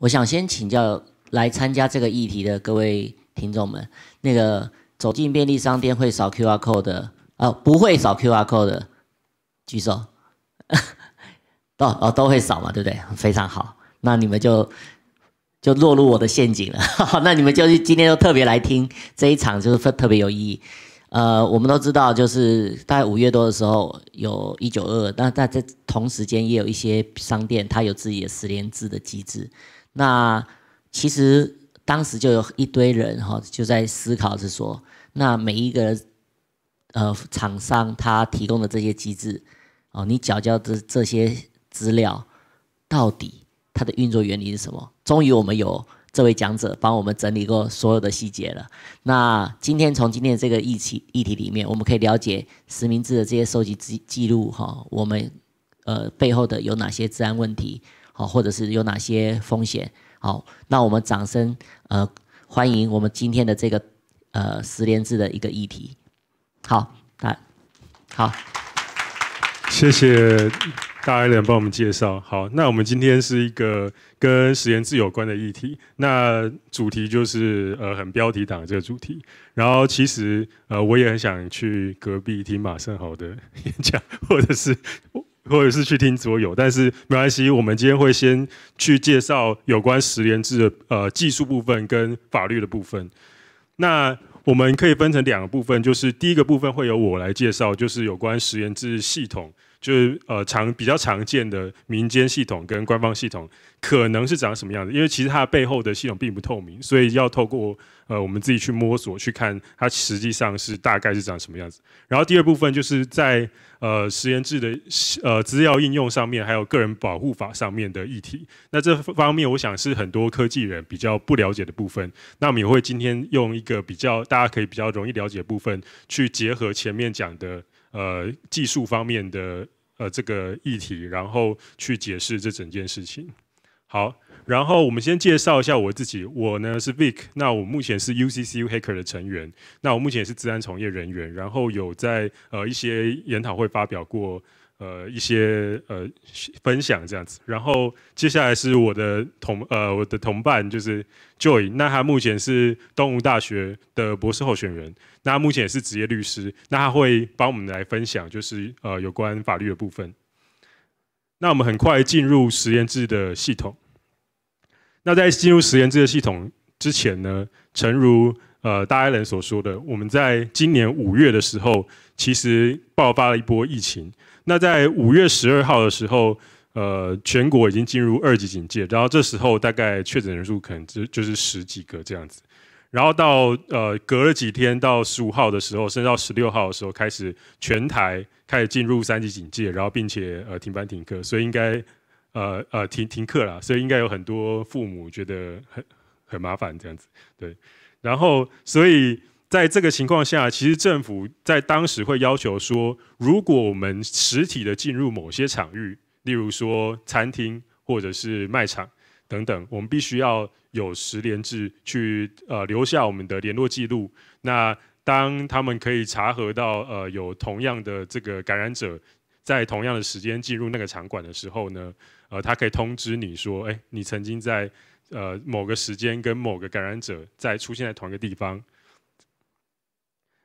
我想先请教来参加这个议题的各位听众们，那个走进便利商店会扫 QR Code 的，哦，不会扫 QR Code 的举手，都哦都会扫嘛，对不对？非常好，那你们就就落入我的陷阱了。那你们就是今天就特别来听这一场，就是特特别有意义。呃，我们都知道，就是大概五月多的时候有一九二那但在同时间也有一些商店，它有自己的十连字的机制。那其实当时就有一堆人哈，就在思考着说：那每一个呃厂商他提供的这些机制，哦，你缴交的这些资料到底它的运作原理是什么？终于我们有这位讲者帮我们整理过所有的细节了。那今天从今天的这个议题议题里面，我们可以了解实名制的这些收集记记录哈，我们呃背后的有哪些治安问题？或者是有哪些风险？好，那我们掌声，呃，欢迎我们今天的这个呃十连制的一个议题。好，来，好，谢谢大家人帮我们介绍。好，那我们今天是一个跟十连制有关的议题，那主题就是呃很标题党的这个主题。然后其实呃我也很想去隔壁听马胜豪的 演讲，或者是。或者是去听所有，但是没关系，我们今天会先去介绍有关十连制的呃技术部分跟法律的部分。那我们可以分成两个部分，就是第一个部分会由我来介绍，就是有关十连制系统。就是呃常比较常见的民间系统跟官方系统，可能是长什么样子？因为其实它背后的系统并不透明，所以要透过呃我们自己去摸索去看它实际上是大概是长什么样子。然后第二部分就是在呃实验制的呃资料应用上面，还有个人保护法上面的议题。那这方面我想是很多科技人比较不了解的部分。那我们也会今天用一个比较大家可以比较容易了解部分，去结合前面讲的。呃，技术方面的呃这个议题，然后去解释这整件事情。好，然后我们先介绍一下我自己，我呢是 Vic，那我目前是 UCC Hacker 的成员，那我目前也是治安从业人员，然后有在呃一些研讨会发表过。呃，一些呃分享这样子，然后接下来是我的同呃我的同伴就是 Joy，那他目前是东吴大学的博士候选人，那他目前也是职业律师，那他会帮我们来分享就是呃有关法律的部分。那我们很快进入实验制的系统。那在进入实验制的系统之前呢，诚如呃大艾伦所说的，我们在今年五月的时候，其实爆发了一波疫情。那在五月十二号的时候，呃，全国已经进入二级警戒，然后这时候大概确诊人数可能就就是十几个这样子，然后到呃隔了几天到十五号的时候，升到十六号的时候开始全台开始进入三级警戒，然后并且呃停班停课，所以应该呃呃停停课了，所以应该有很多父母觉得很很麻烦这样子，对，然后所以。在这个情况下，其实政府在当时会要求说，如果我们实体的进入某些场域，例如说餐厅或者是卖场等等，我们必须要有十连制去呃留下我们的联络记录。那当他们可以查核到呃有同样的这个感染者在同样的时间进入那个场馆的时候呢，呃，他可以通知你说，哎，你曾经在呃某个时间跟某个感染者在出现在同一个地方。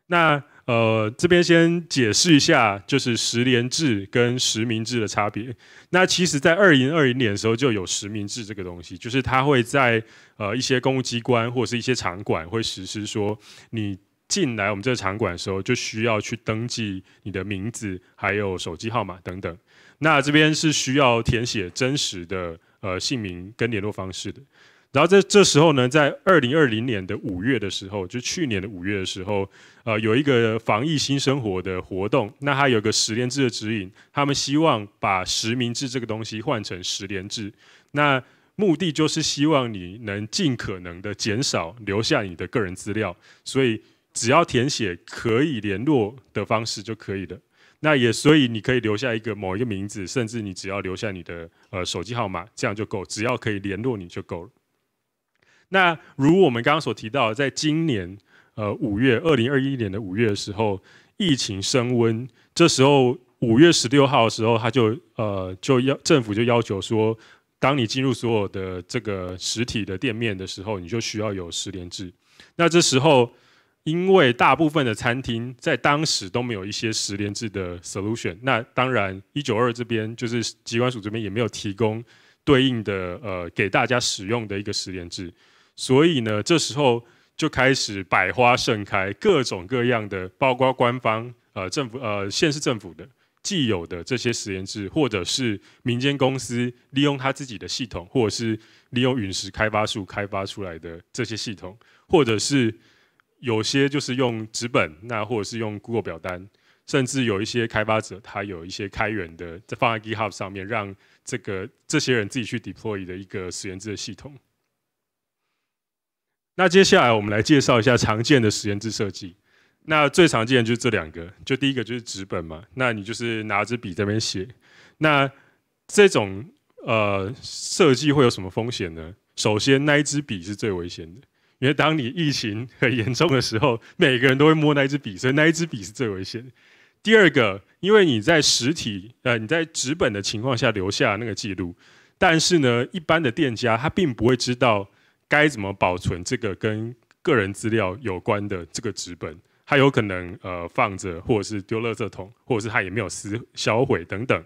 那呃，这边先解释一下，就是实名制跟实名制的差别。那其实在二零二零年的时候就有实名制这个东西，就是它会在呃一些公务机关或者是一些场馆会实施说，你进来我们这个场馆的时候就需要去登记你的名字还有手机号码等等。那这边是需要填写真实的呃姓名跟联络方式的。然后这这时候呢，在二零二零年的五月的时候，就去年的五月的时候，呃，有一个防疫新生活的活动，那它有个十连制的指引，他们希望把实名制这个东西换成十连制，那目的就是希望你能尽可能的减少留下你的个人资料，所以只要填写可以联络的方式就可以了。那也所以你可以留下一个某一个名字，甚至你只要留下你的呃手机号码，这样就够，只要可以联络你就够了。那如我们刚刚所提到，在今年呃五月二零二一年的五月的时候，疫情升温，这时候五月十六号的时候，他就呃就要政府就要求说，当你进入所有的这个实体的店面的时候，你就需要有十连制。那这时候，因为大部分的餐厅在当时都没有一些十连制的 solution，那当然一九二这边就是机关署这边也没有提供对应的呃给大家使用的一个十连制。所以呢，这时候就开始百花盛开，各种各样的，包括官方呃政府呃县市政府的既有的这些实验室，或者是民间公司利用他自己的系统，或者是利用陨石开发术开发出来的这些系统，或者是有些就是用纸本，那或者是用 Google 表单，甚至有一些开发者他有一些开源的，放在 GitHub 上面，让这个这些人自己去 Deploy 的一个实验室的系统。那接下来我们来介绍一下常见的实验设计。那最常见的就是这两个，就第一个就是纸本嘛。那你就是拿支笔在那边写。那这种呃设计会有什么风险呢？首先，那一支笔是最危险的，因为当你疫情很严重的时候，每个人都会摸那一支笔，所以那一支笔是最危险的。第二个，因为你在实体呃你在纸本的情况下留下那个记录，但是呢，一般的店家他并不会知道。该怎么保存这个跟个人资料有关的这个纸本？他有可能呃放着，或者是丢垃圾桶，或者是他也没有撕销毁等等。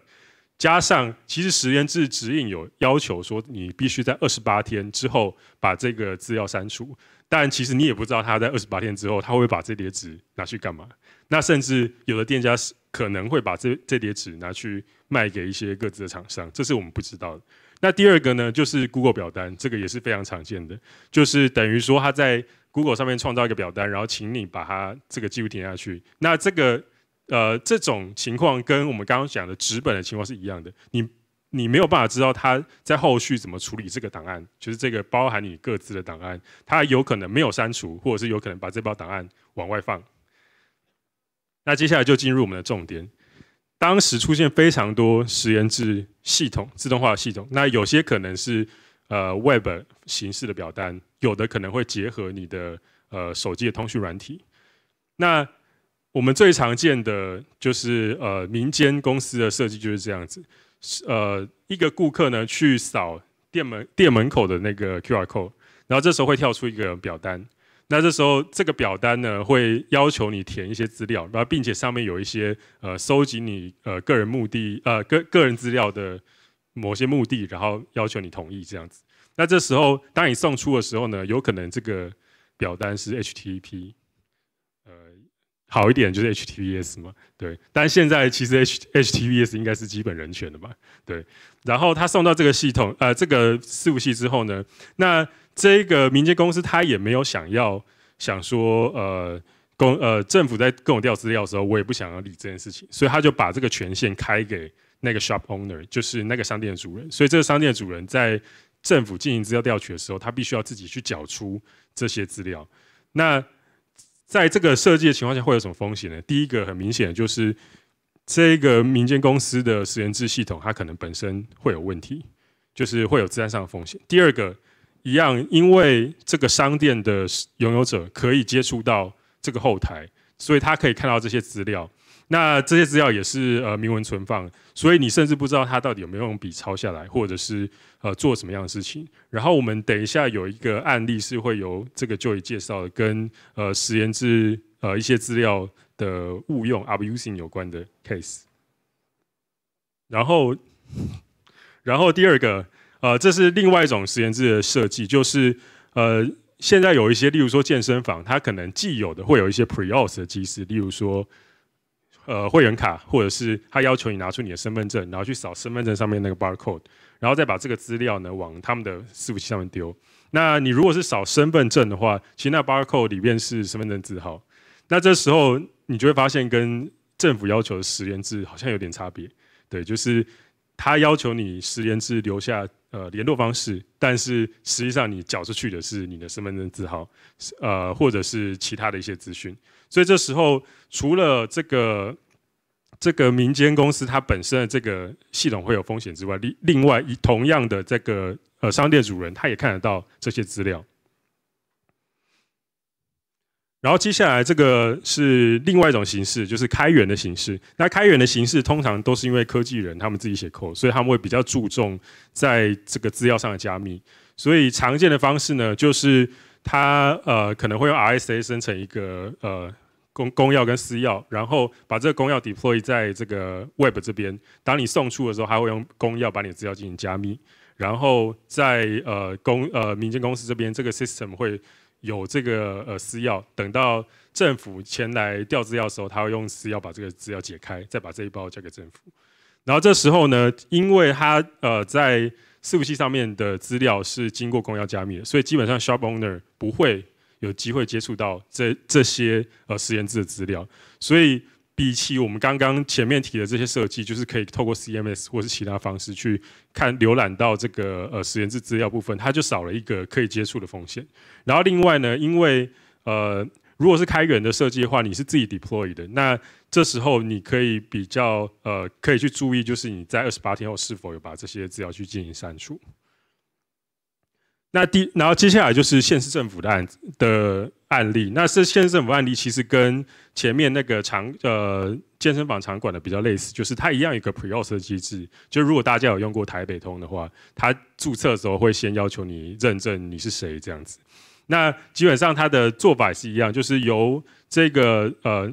加上其实实验制指引有要求说，你必须在二十八天之后把这个资料删除。但其实你也不知道他在二十八天之后，他会把这叠纸拿去干嘛？那甚至有的店家是可能会把这这叠纸拿去卖给一些各自的厂商，这是我们不知道的。那第二个呢，就是 Google 表单，这个也是非常常见的，就是等于说他在 Google 上面创造一个表单，然后请你把它这个记录填下去。那这个呃这种情况跟我们刚刚讲的纸本的情况是一样的，你你没有办法知道他在后续怎么处理这个档案，就是这个包含你各自的档案，它有可能没有删除，或者是有可能把这包档案往外放。那接下来就进入我们的重点。当时出现非常多实验室系统、自动化系统。那有些可能是呃 Web 形式的表单，有的可能会结合你的呃手机的通讯软体。那我们最常见的就是呃民间公司的设计就是这样子，呃一个顾客呢去扫店门店门口的那个 QR code，然后这时候会跳出一个表单。那这时候，这个表单呢，会要求你填一些资料，然后并且上面有一些呃，收集你呃个人目的呃个个人资料的某些目的，然后要求你同意这样子。那这时候，当你送出的时候呢，有可能这个表单是 HTTP。好一点就是 HTTPS 嘛，对。但现在其实 H HTTPS 应该是基本人权的吧，对。然后他送到这个系统，呃，这个事务系之后呢，那这个民间公司他也没有想要想说，呃，公呃政府在跟我调资料的时候，我也不想要理这件事情，所以他就把这个权限开给那个 shop owner，就是那个商店的主人。所以这个商店的主人在政府进行资料调取的时候，他必须要自己去缴出这些资料。那在这个设计的情况下，会有什么风险呢？第一个很明显就是这个民间公司的实验室系统，它可能本身会有问题，就是会有资产上的风险。第二个，一样，因为这个商店的拥有者可以接触到这个后台，所以他可以看到这些资料。那这些资料也是呃明文存放，所以你甚至不知道他到底有没有用笔抄下来，或者是呃做什么样的事情。然后我们等一下有一个案例是会由这个 Joy 介绍跟呃实验字呃一些资料的误用 abusing 有关的 case。然后，然后第二个呃，这是另外一种实验字的设计，就是呃现在有一些，例如说健身房，它可能既有的会有一些 p r e o u t 的机制，例如说。呃，会员卡，或者是他要求你拿出你的身份证，然后去扫身份证上面那个 bar code，然后再把这个资料呢往他们的伺服器上面丢。那你如果是扫身份证的话，其实那 bar code 里面是身份证字号。那这时候你就会发现，跟政府要求的实连制好像有点差别。对，就是他要求你实连制留下呃联络方式，但是实际上你缴出去的是你的身份证字号，呃，或者是其他的一些资讯。所以这时候，除了这个这个民间公司它本身的这个系统会有风险之外，另另外一同样的这个呃商店主人他也看得到这些资料。然后接下来这个是另外一种形式，就是开源的形式。那开源的形式通常都是因为科技人他们自己写 code，所以他们会比较注重在这个资料上的加密。所以常见的方式呢，就是。它呃可能会用 RSA 生成一个呃公公钥跟私钥，然后把这个公钥 deploy 在这个 web 这边。当你送出的时候，它会用公钥把你的资料进行加密。然后在呃公呃民间公司这边，这个 system 会有这个呃私钥。等到政府前来调资料的时候，它会用私钥把这个资料解开，再把这一包交给政府。然后这时候呢，因为它呃在服器上面的资料是经过公钥加密的，所以基本上 s h o p owner 不会有机会接触到这这些呃实验室的资料。所以比起我们刚刚前面提的这些设计，就是可以透过 CMS 或是其他方式去看浏览到这个呃实验室资料部分，它就少了一个可以接触的风险。然后另外呢，因为呃。如果是开源的设计的话，你是自己 deploy 的，那这时候你可以比较呃，可以去注意，就是你在二十八天后是否有把这些资料去进行删除。那第，然后接下来就是县市政府的案的案例，那是县市政府案例，其实跟前面那个场呃健身房场馆的比较类似，就是它一样一个 preauth 的机制，就如果大家有用过台北通的话，它注册的时候会先要求你认证你是谁这样子。那基本上它的做法也是一样，就是由这个呃，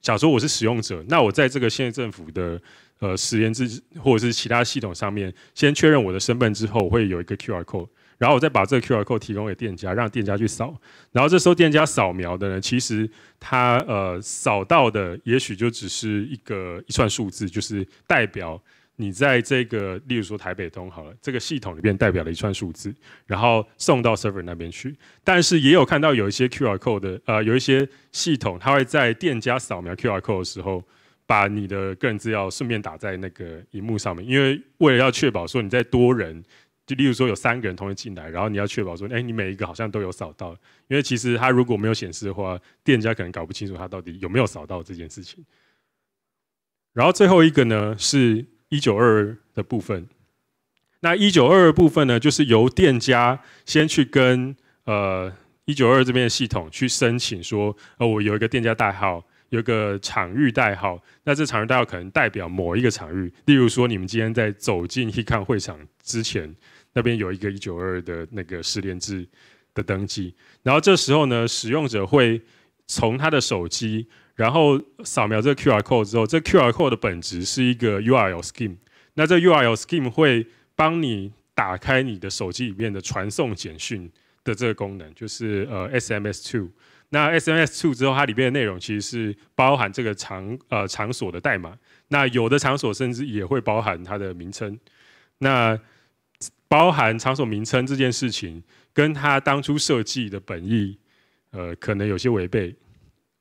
假说我是使用者，那我在这个县政府的呃实验室或者是其他系统上面，先确认我的身份之后，我会有一个 QR code，然后我再把这个 QR code 提供给店家，让店家去扫，然后这时候店家扫描的呢，其实它呃扫到的也许就只是一个一串数字，就是代表。你在这个，例如说台北通好了，这个系统里面代表了一串数字，然后送到 server 那边去。但是也有看到有一些 QR code 的，呃，有一些系统，它会在店家扫描 QR code 的时候，把你的个人资料顺便打在那个荧幕上面。因为为了要确保说你在多人，就例如说有三个人同时进来，然后你要确保说，哎，你每一个好像都有扫到。因为其实它如果没有显示的话，店家可能搞不清楚他到底有没有扫到这件事情。然后最后一个呢是。一九二的部分，那一九二二部分呢，就是由店家先去跟呃一九二这边的系统去申请说，呃，我有一个店家代号，有个场域代号，那这场域代号可能代表某一个场域，例如说你们今天在走进 h 看 c n 会场之前，那边有一个一九二的那个失连制的登记，然后这时候呢，使用者会从他的手机。然后扫描这个 QR code 之后，这 QR code 的本质是一个 URL scheme。那这 URL scheme 会帮你打开你的手机里面的传送简讯的这个功能，就是呃 SMS two。那 SMS two 之后，它里面的内容其实是包含这个场呃场所的代码。那有的场所甚至也会包含它的名称。那包含场所名称这件事情，跟它当初设计的本意呃可能有些违背。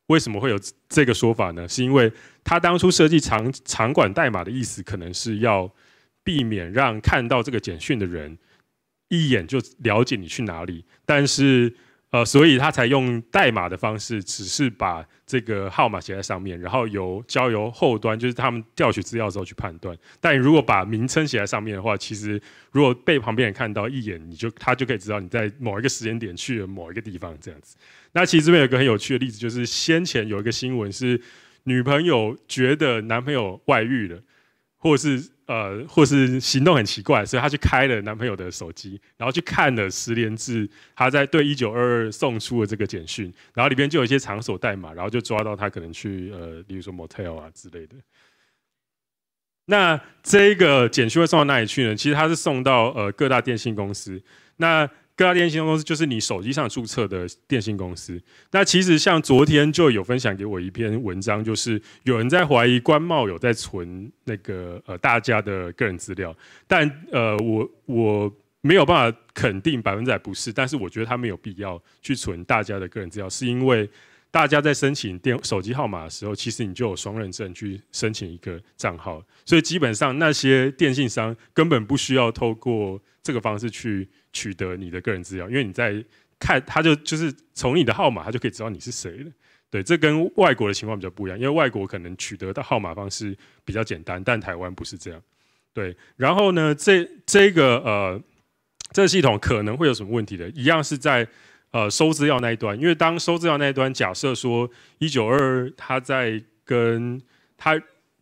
为什么会有这个说法呢？是因为他当初设计场场馆代码的意思，可能是要避免让看到这个简讯的人一眼就了解你去哪里，但是。呃，所以他才用代码的方式，只是把这个号码写在上面，然后由交由后端，就是他们调取资料之后去判断。但如果把名称写在上面的话，其实如果被旁边人看到一眼，你就他就可以知道你在某一个时间点去了某一个地方这样子。那其实这边有个很有趣的例子，就是先前有一个新闻是女朋友觉得男朋友外遇了，或是。呃，或是行动很奇怪，所以她去开了男朋友的手机，然后去看了十连字，她在对一九二二送出的这个简讯，然后里边就有一些场所代码，然后就抓到她可能去呃，例如说 motel 啊之类的。那这个简讯会送到哪里去呢？其实它是送到呃各大电信公司。那各大电信公司就是你手机上注册的电信公司。那其实像昨天就有分享给我一篇文章，就是有人在怀疑官茂有在存那个呃大家的个人资料，但呃我我没有办法肯定百分之百不是，但是我觉得他没有必要去存大家的个人资料，是因为。大家在申请电手机号码的时候，其实你就有双认证去申请一个账号，所以基本上那些电信商根本不需要透过这个方式去取得你的个人资料，因为你在看，他就就是从你的号码，他就可以知道你是谁了。对，这跟外国的情况比较不一样，因为外国可能取得的号码方式比较简单，但台湾不是这样。对，然后呢，这这个呃，这个系统可能会有什么问题的，一样是在。呃，收资料那一端，因为当收资料那一端，假设说一九二他在跟他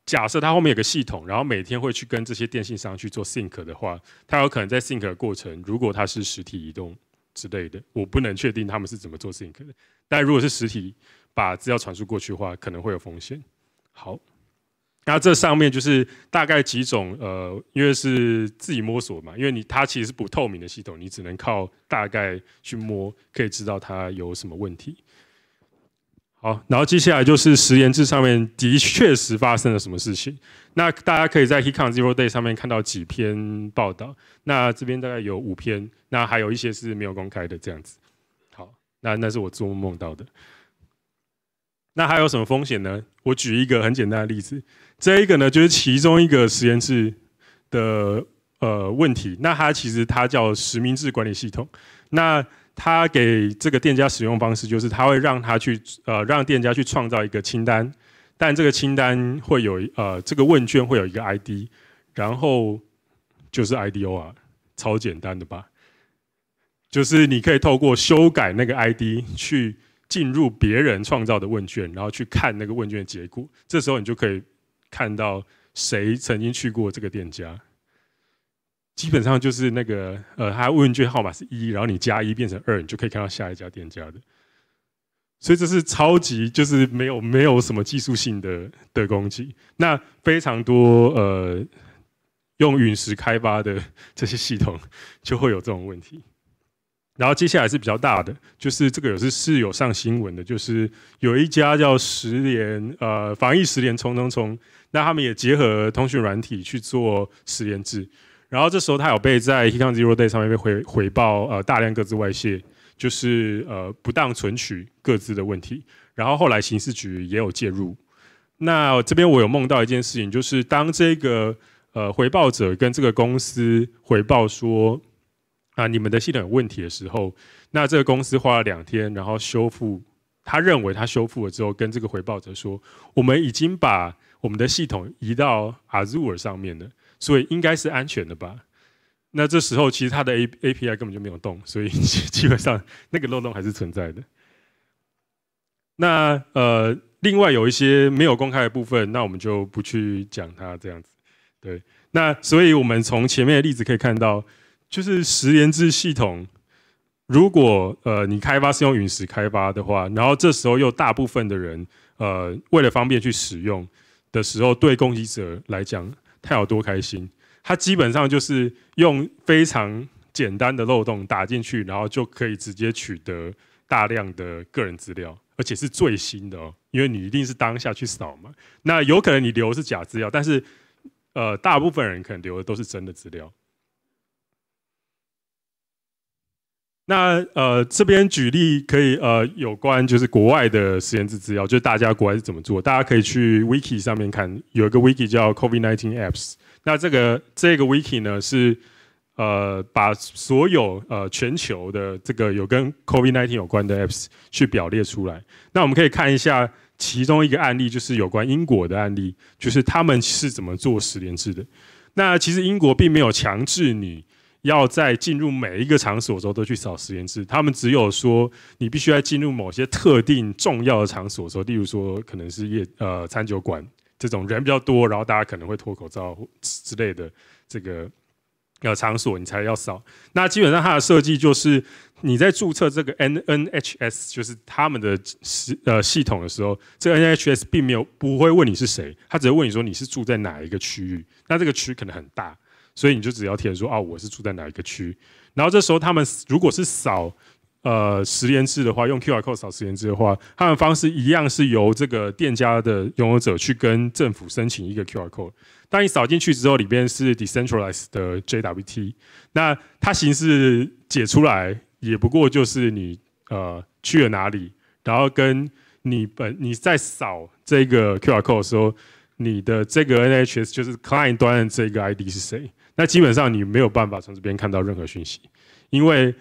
假设他后面有个系统，然后每天会去跟这些电信商去做 sync 的话，他有可能在 sync 的过程，如果他是实体移动之类的，我不能确定他们是怎么做 sync 的。但如果是实体把资料传输过去的话，可能会有风险。好。那这上面就是大概几种，呃，因为是自己摸索嘛，因为你它其实是不透明的系统，你只能靠大概去摸，可以知道它有什么问题。好，然后接下来就是实验室上面的确实发生了什么事情。那大家可以在 Hecon Zero Day 上面看到几篇报道，那这边大概有五篇，那还有一些是没有公开的这样子。好，那那是我做梦梦到的。那还有什么风险呢？我举一个很简单的例子。这一个呢，就是其中一个实验室的呃问题。那它其实它叫实名制管理系统。那它给这个店家使用方式就是，它会让他去呃让店家去创造一个清单，但这个清单会有呃这个问卷会有一个 ID，然后就是 IDOR，超简单的吧？就是你可以透过修改那个 ID 去进入别人创造的问卷，然后去看那个问卷的结果。这时候你就可以。看到谁曾经去过这个店家，基本上就是那个呃，他问卷号码是一，然后你加一变成二，你就可以看到下一家店家的。所以这是超级就是没有没有什么技术性的的攻击，那非常多呃用陨石开发的这些系统就会有这种问题。然后接下来是比较大的，就是这个有是是有上新闻的，就是有一家叫十联，呃，防疫十联冲冲冲，那他们也结合通讯软体去做十联制，然后这时候他有被在 Hecon Zero Day 上面被回回报，呃，大量各自外泄，就是呃不当存取各自的问题，然后后来刑事局也有介入。那这边我有梦到一件事情，就是当这个呃回报者跟这个公司回报说。啊，你们的系统有问题的时候，那这个公司花了两天，然后修复。他认为他修复了之后，跟这个回报者说：“我们已经把我们的系统移到 Azure 上面了，所以应该是安全的吧？”那这时候其实他的 A A P I 根本就没有动，所以 基本上那个漏洞还是存在的。那呃，另外有一些没有公开的部分，那我们就不去讲它这样子。对，那所以我们从前面的例子可以看到。就是十连制系统，如果呃你开发是用陨石开发的话，然后这时候又大部分的人呃为了方便去使用的时候，对攻击者来讲他有多开心？他基本上就是用非常简单的漏洞打进去，然后就可以直接取得大量的个人资料，而且是最新的哦，因为你一定是当下去扫嘛。那有可能你留的是假资料，但是呃大部分人可能留的都是真的资料。那呃，这边举例可以呃，有关就是国外的实验室资料，就是大家国外是怎么做，大家可以去 Wiki 上面看，有一个 Wiki 叫 COVID-19 Apps。那这个这个 Wiki 呢是呃，把所有呃全球的这个有跟 COVID-19 有关的 Apps 去表列出来。那我们可以看一下其中一个案例，就是有关英国的案例，就是他们是怎么做十验室的。那其实英国并没有强制你。要在进入每一个场所的时候都去扫实验室。他们只有说你必须要进入某些特定重要的场所时候，例如说可能是夜呃餐酒馆这种人比较多，然后大家可能会脱口罩之类的这个呃场所，你才要扫。那基本上它的设计就是你在注册这个 N N H S，就是他们的呃系统的时候，这 N H S 并没有不会问你是谁，他只会问你说你是住在哪一个区域，那这个区可能很大。所以你就只要填说啊，我是住在哪一个区。然后这时候他们如果是扫呃十连制的话，用 QR code 扫十连制的话，他们方式一样是由这个店家的拥有者去跟政府申请一个 QR code。当你扫进去之后，里边是 decentralized 的 JWT。那它形式解出来也不过就是你呃去了哪里，然后跟你本你在扫这个 QR code 的时候，你的这个 NHS 就是 client 端的这个 ID 是谁。那基本上你没有办法从这边看到任何讯息，因为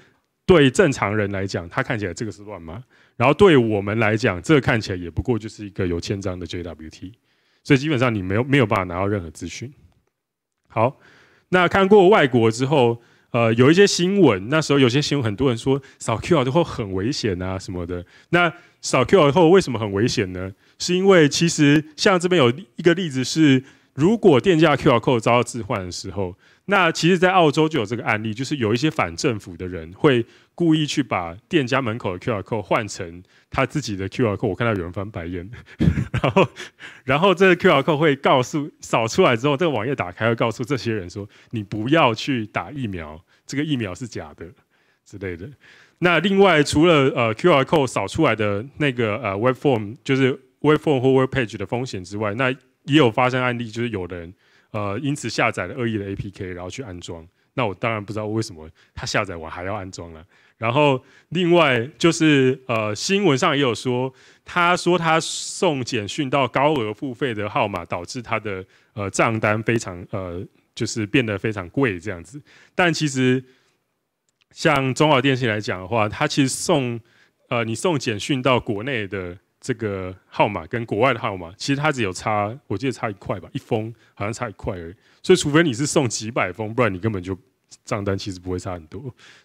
对正常人来讲，他看起来这个是乱码；然后对我们来讲，这个看起来也不过就是一个有签章的 JWT，所以基本上你没有没有办法拿到任何资讯。好，那看过外国之后，呃，有一些新闻，那时候有些新闻很多人说扫 Q R 之后很危险啊什么的。那扫 Q R 后为什么很危险呢？是因为其实像这边有一个例子是。如果店家 QR code 遭到置换的时候，那其实，在澳洲就有这个案例，就是有一些反政府的人会故意去把店家门口的 QR code 换成他自己的 QR code。我看到有人翻白眼，然后，然后这个 QR code 会告诉扫出来之后，这个网页打开会告诉这些人说：“你不要去打疫苗，这个疫苗是假的”之类的。那另外，除了呃 QR code 扫出来的那个呃 Web form，就是 Web form 或 Web page 的风险之外，那。也有发生案例，就是有人呃因此下载了恶意的 APK，然后去安装。那我当然不知道为什么他下载完还要安装了。然后另外就是呃新闻上也有说，他说他送简讯到高额付费的号码，导致他的呃账单非常呃就是变得非常贵这样子。但其实像中华电信来讲的话，他其实送呃你送简讯到国内的。这个号码跟国外的号码，其实它只有差，我记得差一块吧，一封好像差一块而已。所以除非你是送几百封，不然你根本就账单其实不会差很多，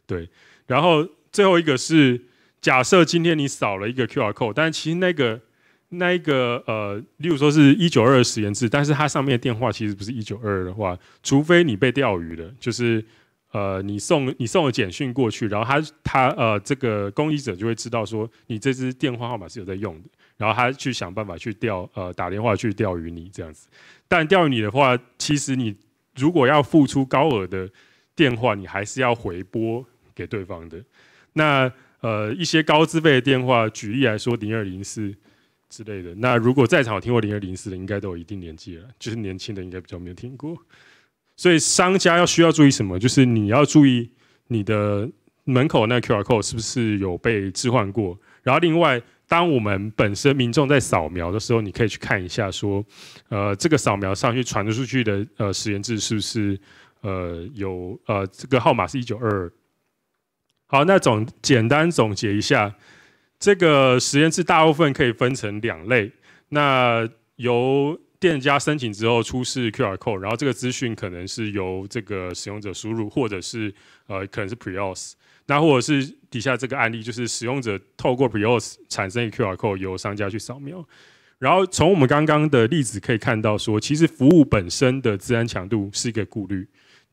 对。然后最后一个是，假设今天你扫了一个 QR code，但其实那个那一个呃，例如说是一九二实验字，但是它上面的电话其实不是一九二的话，除非你被钓鱼了，就是。呃，你送你送了简讯过去，然后他他呃，这个攻击者就会知道说你这支电话号码是有在用的，然后他去想办法去钓呃打电话去钓鱼你这样子，但钓鱼你的话，其实你如果要付出高额的电话，你还是要回拨给对方的。那呃一些高资费的电话，举例来说零二零四之类的。那如果在场有听过零二零四的，应该都有一定年纪了，就是年轻的应该比较没有听过。所以商家要需要注意什么？就是你要注意你的门口那 QR code 是不是有被置换过。然后另外，当我们本身民众在扫描的时候，你可以去看一下说，呃，这个扫描上去传出去的呃实验字是不是呃有呃这个号码是一九二好，那总简单总结一下，这个实验室大部分可以分成两类，那由。店家申请之后出示 QR code，然后这个资讯可能是由这个使用者输入，或者是呃可能是 PreOS，那或者是底下这个案例就是使用者透过 PreOS 产生一个 QR code 由商家去扫描，然后从我们刚刚的例子可以看到说，其实服务本身的自然强度是一个顾虑。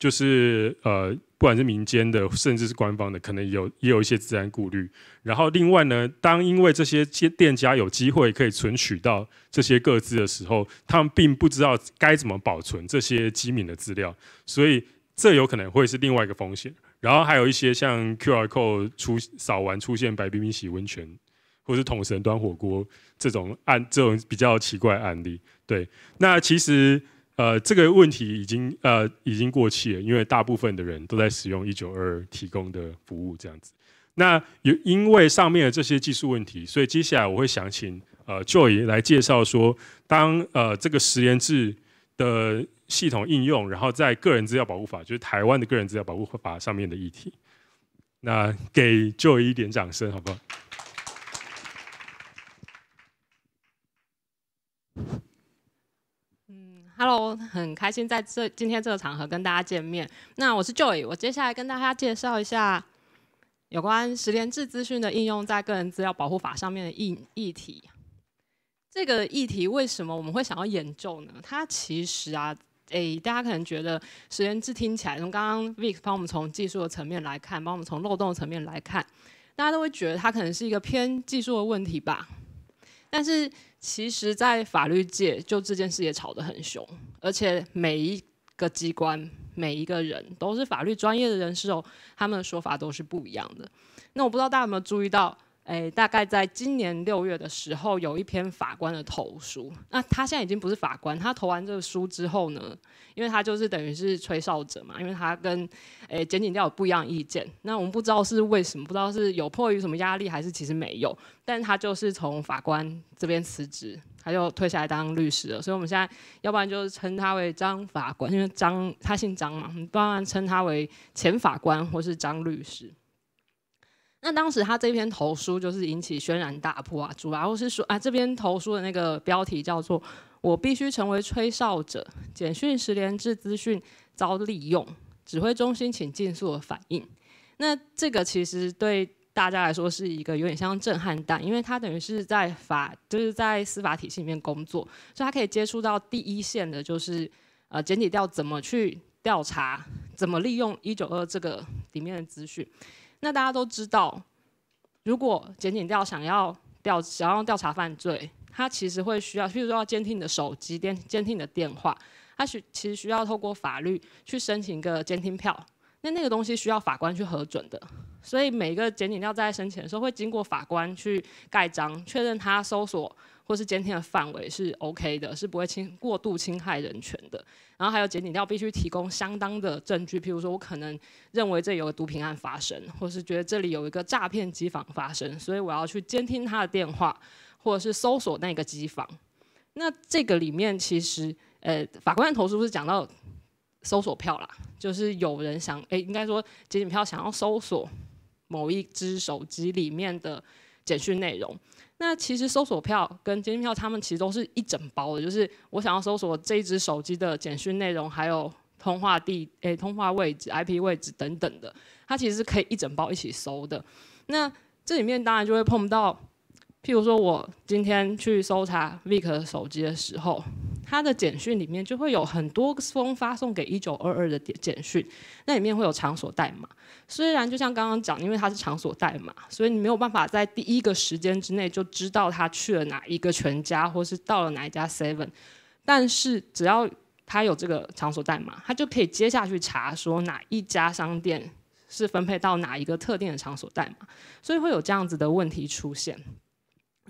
就是呃，不管是民间的，甚至是官方的，可能有也有一些自然顾虑。然后另外呢，当因为这些店家有机会可以存取到这些各自的时候，他们并不知道该怎么保存这些机敏的资料，所以这有可能会是另外一个风险。然后还有一些像 Q R Code 出扫完出现白冰冰洗温泉，或是桶神端火锅这种案，这种比较奇怪案例。对，那其实。呃，这个问题已经呃已经过气了，因为大部分的人都在使用一九二提供的服务这样子。那有因为上面的这些技术问题，所以接下来我会想请呃 Joy 来介绍说，当呃这个时延制的系统应用，然后在个人资料保护法，就是台湾的个人资料保护法上面的议题。那给 Joy 一点掌声，好不好？Hello，很开心在这今天这个场合跟大家见面。那我是 Joy，我接下来跟大家介绍一下有关十连制资讯的应用在个人资料保护法上面的议议题。这个议题为什么我们会想要研究呢？它其实啊，诶，大家可能觉得十连制听起来，从刚刚 Vic 帮我们从技术的层面来看，帮我们从漏洞层面来看，大家都会觉得它可能是一个偏技术的问题吧。但是其实，在法律界，就这件事也吵得很凶，而且每一个机关、每一个人都是法律专业的人士哦，他们的说法都是不一样的。那我不知道大家有没有注意到？诶，大概在今年六月的时候，有一篇法官的投书。那他现在已经不是法官，他投完这个书之后呢，因为他就是等于是吹哨者嘛，因为他跟诶检警调有不一样意见。那我们不知道是为什么，不知道是有迫于什么压力，还是其实没有。但他就是从法官这边辞职，他就退下来当律师了。所以我们现在要不然就是称他为张法官，因为张他姓张嘛，不然称他为前法官或是张律师。那当时他这篇投书就是引起轩然大波啊，主要是说啊，这篇投书的那个标题叫做“我必须成为吹哨者”，简讯十连制资讯遭利用，指挥中心请尽速的反应。那这个其实对大家来说是一个有点像震撼弹，因为他等于是在法，就是在司法体系里面工作，所以他可以接触到第一线的，就是呃，简体调怎么去调查，怎么利用一九二这个里面的资讯。那大家都知道，如果检警调想要调想要调查犯罪，他其实会需要，譬如说要监听你的手机、监监听你的电话，他需其实需要透过法律去申请一个监听票。那那个东西需要法官去核准的，所以每个检警调在申请的时候会经过法官去盖章确认他搜索。或是监听的范围是 OK 的，是不会侵过度侵害人权的。然后还有，检警要必须提供相当的证据，譬如说我可能认为这有个毒品案发生，或是觉得这里有一个诈骗机房发生，所以我要去监听他的电话，或者是搜索那个机房。那这个里面其实，呃，法官的投诉是讲到搜索票啦，就是有人想，哎，应该说检警票想要搜索某一支手机里面的简讯内容。那其实搜索票跟监听票，他们其实都是一整包的，就是我想要搜索这一只手机的简讯内容，还有通话地诶通话位置、IP 位置等等的，它其实是可以一整包一起搜的。那这里面当然就会碰到，譬如说我今天去搜查 v i c 的手机的时候。他的简讯里面就会有很多封发送给一九二二的简简讯，那里面会有场所代码。虽然就像刚刚讲，因为它是场所代码，所以你没有办法在第一个时间之内就知道他去了哪一个全家，或是到了哪一家 Seven。但是只要他有这个场所代码，他就可以接下去查说哪一家商店是分配到哪一个特定的场所代码，所以会有这样子的问题出现。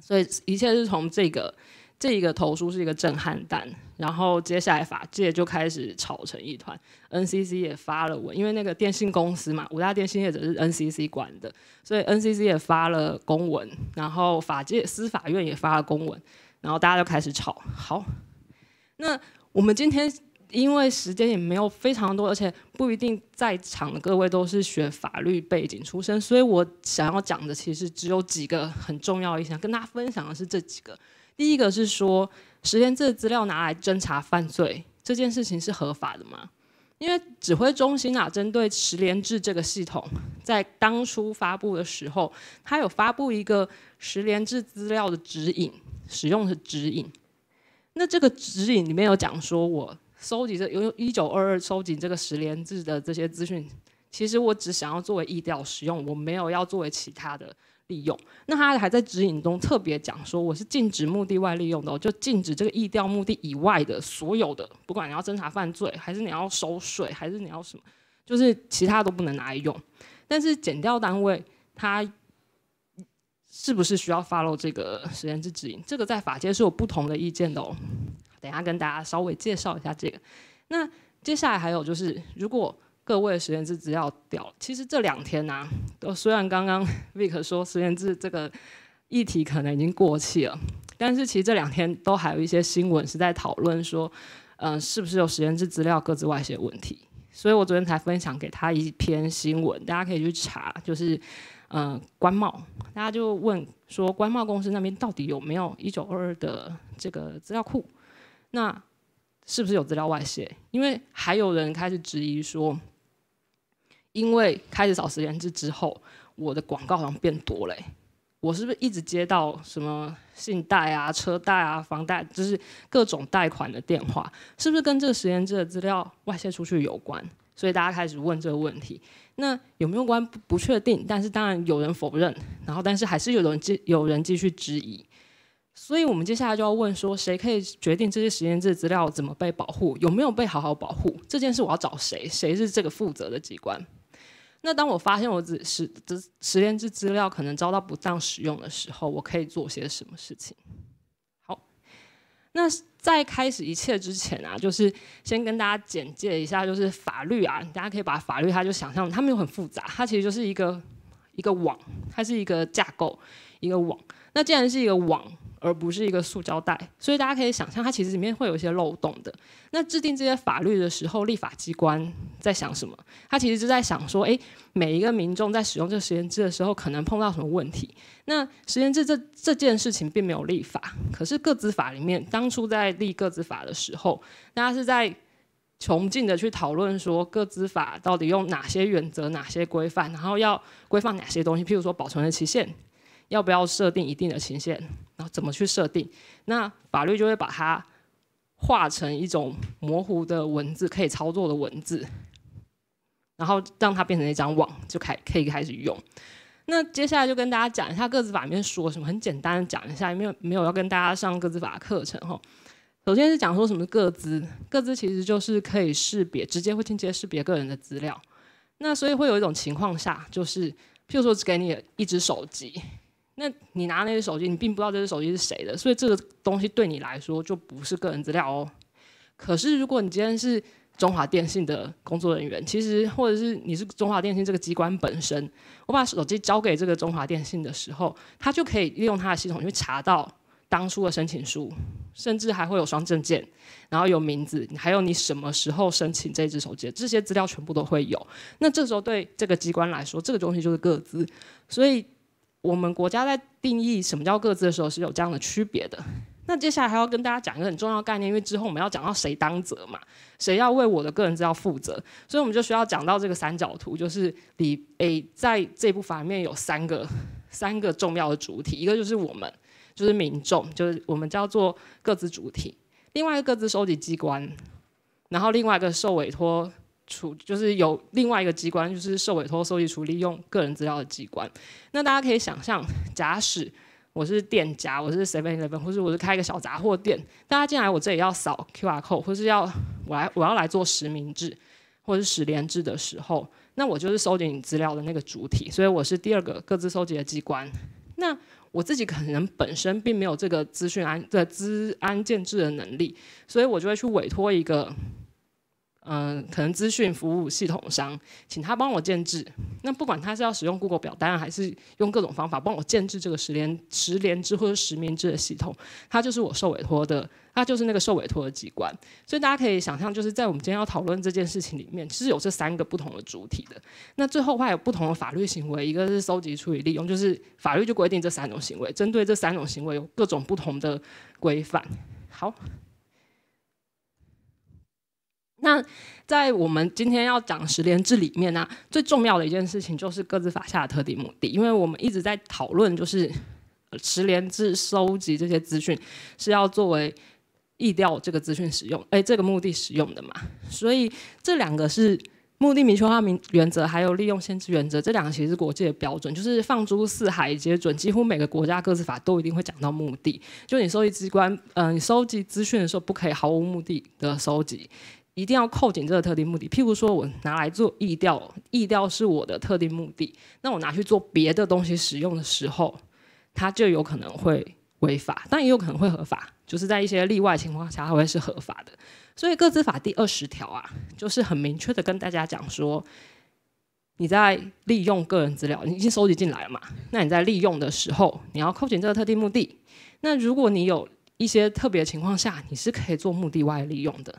所以一切是从这个。这一个投书是一个震撼弹，然后接下来法界就开始吵成一团。NCC 也发了文，因为那个电信公司嘛，五大电信业者是 NCC 管的，所以 NCC 也发了公文，然后法界、司法院也发了公文，然后大家就开始吵。好，那我们今天因为时间也没有非常多，而且不一定在场的各位都是学法律背景出身，所以我想要讲的其实只有几个很重要一项，跟大家分享的是这几个。第一个是说，十连制资料拿来侦查犯罪这件事情是合法的吗？因为指挥中心啊，针对十连制这个系统，在当初发布的时候，它有发布一个十连制资料的指引，使用的指引。那这个指引里面有讲说，我收集这有一九二二2收集这个十连制的这些资讯，其实我只想要作为医疗使用，我没有要作为其他的。利用，那他还在指引中特别讲说，我是禁止目的外利用的，就禁止这个意调目的以外的所有的，不管你要侦查犯罪，还是你要收税，还是你要什么，就是其他都不能拿来用。但是减掉单位，他是不是需要 follow 这个实验室指引？这个在法界是有不同的意见的。哦。等一下跟大家稍微介绍一下这个。那接下来还有就是，如果各位实验室资料掉，其实这两天呐，都虽然刚刚 Vic 说实验室这个议题可能已经过气了，但是其实这两天都还有一些新闻是在讨论说，嗯，是不是有实验室资料各自外泄问题？所以我昨天才分享给他一篇新闻，大家可以去查，就是嗯，官贸，大家就问说官贸公司那边到底有没有一九二的这个资料库？那是不是有资料外泄？因为还有人开始质疑说。因为开始找实验室之后，我的广告好像变多嘞。我是不是一直接到什么信贷啊、车贷啊、房贷，就是各种贷款的电话？是不是跟这个实验室的资料外泄出去有关？所以大家开始问这个问题。那有没有关？不确定。但是当然有人否认，然后但是还是有人继有人继续质疑。所以我们接下来就要问说，谁可以决定这些实验室资料怎么被保护？有没有被好好保护？这件事我要找谁？谁是这个负责的机关？那当我发现我自实的实验室资料可能遭到不当使用的时候，我可以做些什么事情？好，那在开始一切之前啊，就是先跟大家简介一下，就是法律啊，大家可以把法律它就想象，它没有很复杂，它其实就是一个一个网，它是一个架构，一个网。那既然是一个网，而不是一个塑胶袋，所以大家可以想象，它其实里面会有一些漏洞的。那制定这些法律的时候，立法机关在想什么？他其实就在想说，诶，每一个民众在使用这个实验制的时候，可能碰到什么问题？那实验制这这件事情并没有立法，可是各自法里面，当初在立各自法的时候，大家是在穷尽的去讨论说，各资法到底用哪些原则、哪些规范，然后要规范哪些东西？譬如说保存的期限，要不要设定一定的期限？然后怎么去设定？那法律就会把它化成一种模糊的文字，可以操作的文字，然后让它变成一张网，就开可以开始用。那接下来就跟大家讲一下各自法里面说什么，很简单的讲一下，因为没有要跟大家上各自法课程哈。首先是讲说什么各自，各自其实就是可以识别，直接会间接识别个人的资料。那所以会有一种情况下，就是譬如说只给你一只手机。那你拿那只手机，你并不知道这只手机是谁的，所以这个东西对你来说就不是个人资料哦。可是如果你今天是中华电信的工作人员，其实或者是你是中华电信这个机关本身，我把手机交给这个中华电信的时候，他就可以利用它的系统去查到当初的申请书，甚至还会有双证件，然后有名字，还有你什么时候申请这只手机，这些资料全部都会有。那这时候对这个机关来说，这个东西就是个资，所以。我们国家在定义什么叫各自的时候，是有这样的区别的。那接下来还要跟大家讲一个很重要概念，因为之后我们要讲到谁当责嘛，谁要为我的个人资料负责，所以我们就需要讲到这个三角图，就是里诶在这部法里面有三个三个重要的主体，一个就是我们，就是民众，就是我们叫做各自主体；，另外一个各自收集机关，然后另外一个受委托。处就是有另外一个机关，就是受委托收集、处理用个人资料的机关。那大家可以想象，假使我是店家，我是 seven eleven，或是我是开一个小杂货店，大家进来我这里要扫 QR code，或是要我来我要来做实名制，或是实联制的时候，那我就是收集你资料的那个主体，所以我是第二个各自收集的机关。那我自己可能本身并没有这个资讯安的资安建制的能力，所以我就会去委托一个。嗯，可能资讯服务系统商，请他帮我建制。那不管他是要使用 Google 表单，还是用各种方法帮我建制这个十连十连制或者实名制的系统，他就是我受委托的，他就是那个受委托的机关。所以大家可以想象，就是在我们今天要讨论这件事情里面，其实有这三个不同的主体的。那最后话有不同的法律行为，一个是收集、处理、利用，就是法律就规定这三种行为，针对这三种行为有各种不同的规范。好。那在我们今天要讲十连制里面呢，最重要的一件事情就是各自法下的特定目的，因为我们一直在讨论，就是十连制收集这些资讯是要作为意调这个资讯使用，哎，这个目的使用的嘛。所以这两个是目的明确化明原则，还有利用限制原则，这两个其实是国际的标准，就是放诸四海皆准，几乎每个国家各自法都一定会讲到目的，就你收集机关，嗯，你收集资讯的时候不可以毫无目的的收集。一定要扣紧这个特定目的，譬如说我拿来做意调，意调是我的特定目的，那我拿去做别的东西使用的时候，它就有可能会违法，但也有可能会合法，就是在一些例外情况下，它会是合法的。所以《个资法》第二十条啊，就是很明确的跟大家讲说，你在利用个人资料，你已经收集进来了嘛，那你在利用的时候，你要扣紧这个特定目的。那如果你有一些特别情况下，你是可以做目的外利用的。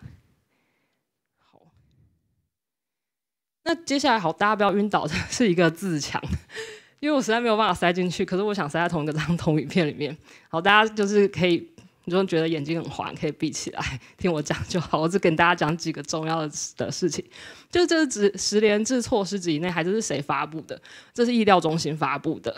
那接下来好，大家不要晕倒，是一个自强，因为我实在没有办法塞进去，可是我想塞在同一个张同影片里面。好，大家就是可以，你就觉得眼睛很花，可以闭起来听我讲就好。我只跟大家讲几个重要的事情，就这十十连制措施之内，还是谁发布的？这是意料中心发布的。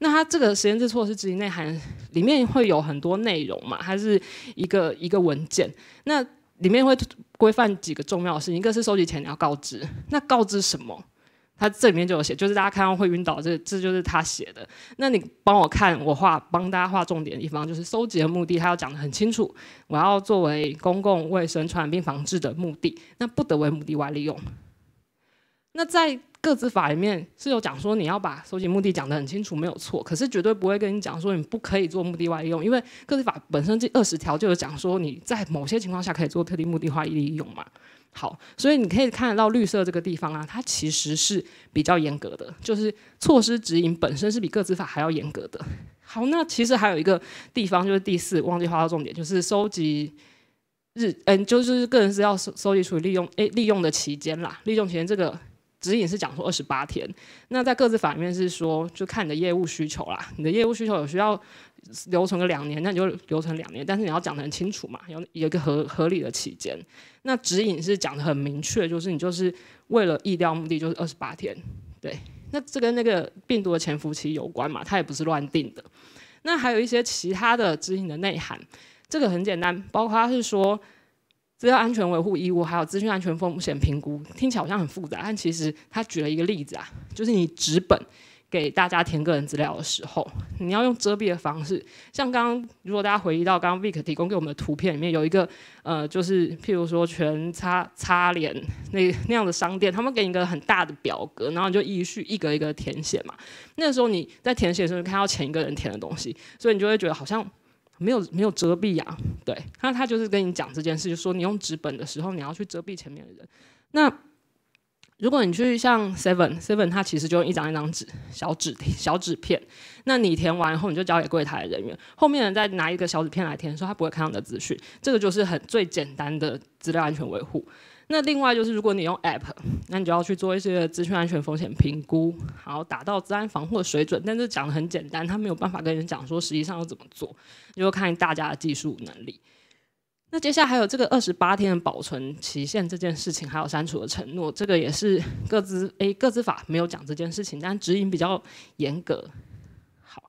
那它这个十连制措施之内涵里面会有很多内容嘛？它是一个一个文件。那里面会规范几个重要的事情，一个是收集前你要告知，那告知什么？他这里面就有写，就是大家看到会晕倒，这这就是他写的。那你帮我看，我画帮大家画重点的地方，就是收集的目的，他要讲的很清楚。我要作为公共卫生传染病防治的目的，那不得为目的外利用。那在。个资法里面是有讲说你要把收集目的讲得很清楚，没有错。可是绝对不会跟你讲说你不可以做目的外用，因为个资法本身这二十条就有讲说你在某些情况下可以做特定目的化利用嘛。好，所以你可以看得到绿色这个地方啊，它其实是比较严格的，就是措施指引本身是比个资法还要严格的。好，那其实还有一个地方就是第四，忘记画到重点，就是收集日，嗯，就是个人是要收收集处理利用诶利用的期间啦，利用期间这个。指引是讲说二十八天，那在各自法里面是说，就看你的业务需求啦，你的业务需求有需要流程个两年，那你就流程两年，但是你要讲得很清楚嘛，有有一个合合理的期间。那指引是讲得很明确，就是你就是为了意料目的就是二十八天，对，那这跟那个病毒的潜伏期有关嘛，它也不是乱定的。那还有一些其他的指引的内涵，这个很简单，包括它是说。资料安全维护义务，还有资讯安全风险评估，听起来好像很复杂，但其实他举了一个例子啊，就是你纸本给大家填个人资料的时候，你要用遮蔽的方式。像刚刚，如果大家回忆到刚刚 Vic 提供给我们的图片里面有一个，呃，就是譬如说全擦擦脸那那样的商店，他们给你一个很大的表格，然后你就一序一格一格填写嘛。那时候你在填写的时候看到前一个人填的东西，所以你就会觉得好像。没有没有遮蔽啊，对，那他就是跟你讲这件事，就说你用纸本的时候，你要去遮蔽前面的人。那如果你去像 Seven Seven，它其实就用一张一张纸，小纸小纸片。那你填完后，你就交给柜台人员，后面人再拿一个小纸片来填，说他不会看到你的资讯。这个就是很最简单的资料安全维护。那另外就是，如果你用 App，那你就要去做一些资讯安全风险评估，好达到治安防护水准。但是讲的很简单，他没有办法跟人讲说实际上要怎么做，就看大家的技术能力。那接下来还有这个二十八天的保存期限这件事情，还有删除的承诺，这个也是各自诶，各自法没有讲这件事情，但指引比较严格。好，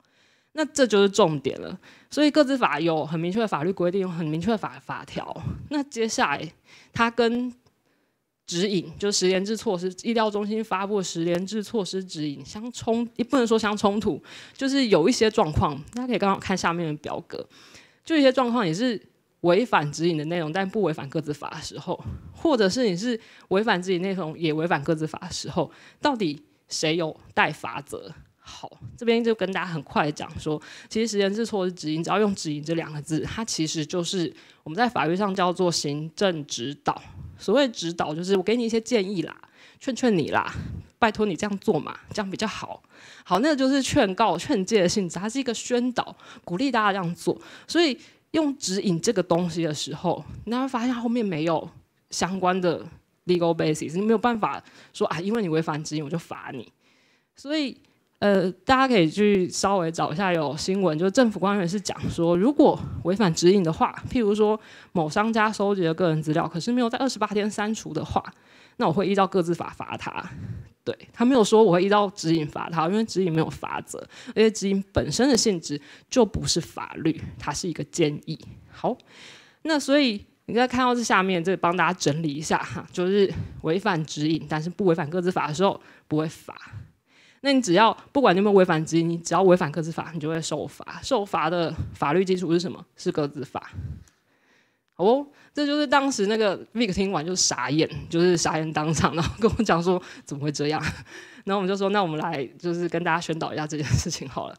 那这就是重点了。所以各自法有很明确的法律规定，有很明确的法法条。那接下来它跟指引就是十连制措施，医疗中心发布十连制措施指引相冲，不能说相冲突，就是有一些状况，大家可以刚好看下面的表格，就一些状况也是违反指引的内容，但不违反各自法的时候，或者是你是违反指引内容也违反各自法的时候，到底谁有待法则好？这边就跟大家很快讲说，其实十连制措施指引只要用指引这两个字，它其实就是我们在法律上叫做行政指导。所谓指导，就是我给你一些建议啦，劝劝你啦，拜托你这样做嘛，这样比较好。好，那个就是劝告、劝诫的性质，它是一个宣导，鼓励大家这样做。所以用指引这个东西的时候，你会发现后面没有相关的 legal basis，你没有办法说啊，因为你违反指引，我就罚你。所以呃，大家可以去稍微找一下有新闻，就是政府官员是讲说，如果违反指引的话，譬如说某商家收集了个人资料，可是没有在二十八天删除的话，那我会依照各自法罚他。对他没有说我会依照指引罚他，因为指引没有法则，而且指引本身的性质就不是法律，它是一个建议。好，那所以你在看到这下面，这帮大家整理一下哈，就是违反指引，但是不违反各自法的时候，不会罚。那你只要不管有没有违反职，你只要违反个资法，你就会受罚。受罚的法律基础是什么？是个资法。好这就是当时那个 m i k 听完就傻眼，就是傻眼当场，然后跟我讲说怎么会这样。然后我们就说，那我们来就是跟大家宣导一下这件事情好了。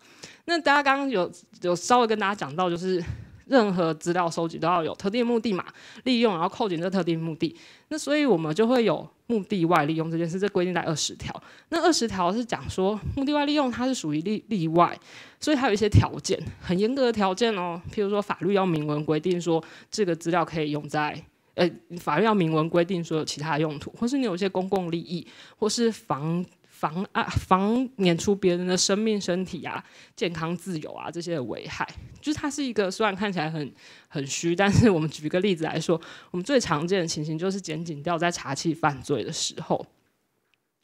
那大家刚刚有有稍微跟大家讲到，就是任何资料收集都要有特定目的嘛，利用然后扣紧这特定目的。那所以我们就会有。墓地外利用这件事，这规定在二十条。那二十条是讲说墓地外利用它是属于例例外，所以它有一些条件，很严格的条件哦。譬如说，法律要明文规定说这个资料可以用在，呃，法律要明文规定说有其他用途，或是你有一些公共利益，或是防。防啊，防免出别人的生命、身体啊、健康、自由啊这些的危害，就是它是一个虽然看起来很很虚，但是我们举一个例子来说，我们最常见的情形就是剪警掉，在查缉犯罪的时候，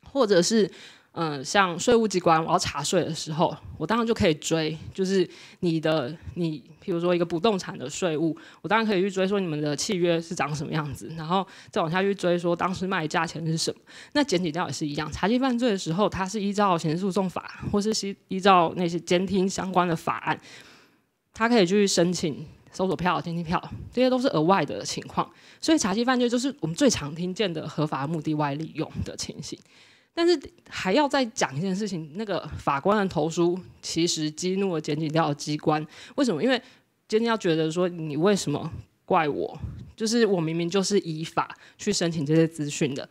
或者是。嗯，像税务机关我要查税的时候，我当然就可以追，就是你的，你，譬如说一个不动产的税务，我当然可以去追说你们的契约是长什么样子，然后再往下去追说当时卖的价钱是什么。那监听掉也是一样，查缉犯罪的时候，它是依照刑事诉讼法或是依依照那些监听相关的法案，它可以去申请搜索票、监听票，这些都是额外的情况。所以查缉犯罪就是我们最常听见的合法目的外利用的情形。但是还要再讲一件事情，那个法官的投书其实激怒了检调机关。为什么？因为检要觉得说你为什么怪我？就是我明明就是依法去申请这些资讯的，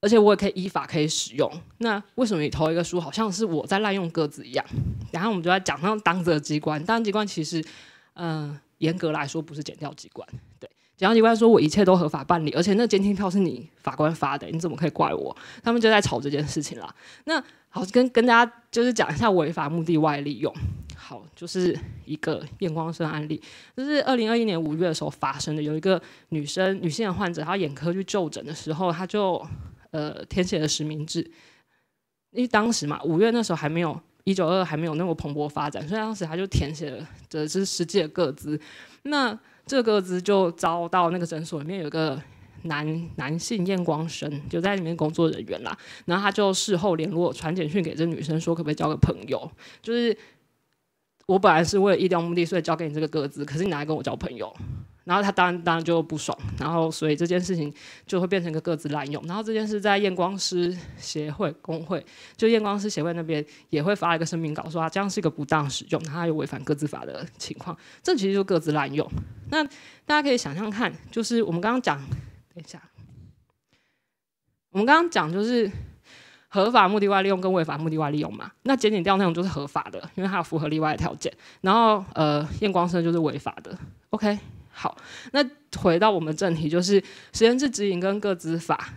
而且我也可以依法可以使用。那为什么你投一个书，好像是我在滥用鸽子一样？然后我们就在讲那当责机关，当机关其实，嗯，严格来说不是检调机关，对。检察官说：“我一切都合法办理，而且那监听票是你法官发的，你怎么可以怪我？”他们就在吵这件事情了。那好，跟跟大家就是讲一下违法目的外利用。好，就是一个验光师案例，就是二零二一年五月的时候发生的。有一个女生，女性的患者，她眼科去就诊的时候，她就呃填写了实名制，因为当时嘛，五月那时候还没有一九二还没有那么蓬勃发展，所以当时她就填写了的是实际的个资。那这个字就遭到那个诊所里面有个男男性验光生就在里面工作人员啦，然后他就事后联络传简讯给这女生说可不可以交个朋友，就是我本来是为了医疗目的所以交给你这个子，可是你拿来跟我交朋友。然后他当然当然就不爽，然后所以这件事情就会变成一个各自滥用。然后这件事在验光师协会工会，就验光师协会那边也会发一个声明稿，说他这样是一个不当使用，他有违反各自法的情况。这其实就各自滥用。那大家可以想象看，就是我们刚刚讲，等一下，我们刚刚讲就是合法目的外利用跟违法目的外利用嘛。那剪剪掉那种就是合法的，因为它符合例外的条件。然后呃，验光师就是违法的。OK。好，那回到我们正题，就是实验室指引跟个资法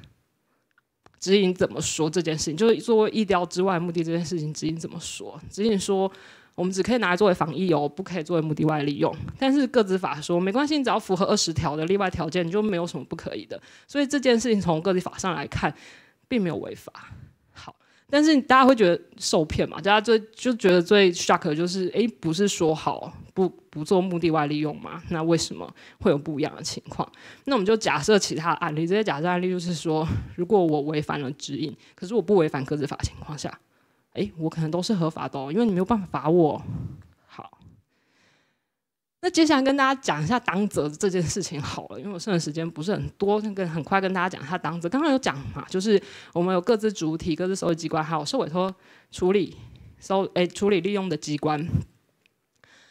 指引怎么说这件事情，就是作为意料之外目的这件事情，指引怎么说？指引说我们只可以拿来作为防疫哦，不可以作为目的外利用。但是个资法说没关系，你只要符合二十条的例外条件，就没有什么不可以的。所以这件事情从个资法上来看，并没有违法。但是大家会觉得受骗嘛？大家最就觉得最 shock 就是，哎，不是说好不不做目的外利用吗？那为什么会有不一样的情况？那我们就假设其他案例，这些假设案例就是说，如果我违反了指引，可是我不违反个资法情况下，哎，我可能都是合法的，哦，因为你没有办法罚我。那接下来跟大家讲一下当责这件事情好了，因为我剩的时间不是很多，那个很快跟大家讲一下当责。刚刚有讲嘛，就是我们有各自主体、各自收集机关，还有受委托处理、收诶处理利用的机关。